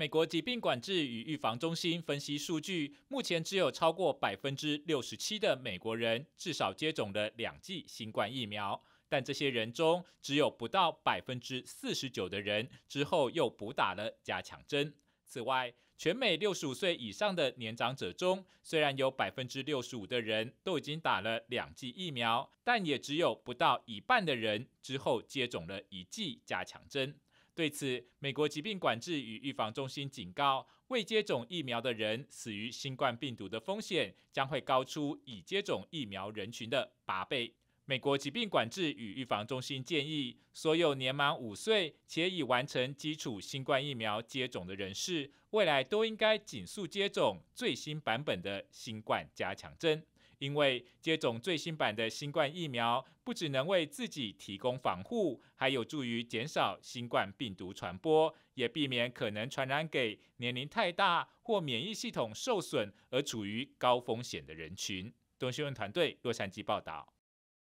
美国疾病管制与预防中心分析数据，目前只有超过百分之六十七的美国人至少接种了两剂新冠疫苗，但这些人中只有不到百分之四十九的人之后又补打了加强针。此外，全美六十五岁以上的年长者中，虽然有百分之六十五的人都已经打了两剂疫苗，但也只有不到一半的人之后接种了一剂加强针。对此，美国疾病管制与预防中心警告，未接种疫苗的人死于新冠病毒的风险将会高出已接种疫苗人群的八倍。美国疾病管制与预防中心建议，所有年满五岁且已完成基础新冠疫苗接种的人士，未来都应该紧速接种最新版本的新冠加强针。因为接种最新版的新冠疫苗，不只能为自己提供防护，还有助于减少新冠病毒传播，也避免可能传染给年龄太大或免疫系统受损而处于高风险的人群。东新闻团队洛杉矶报道。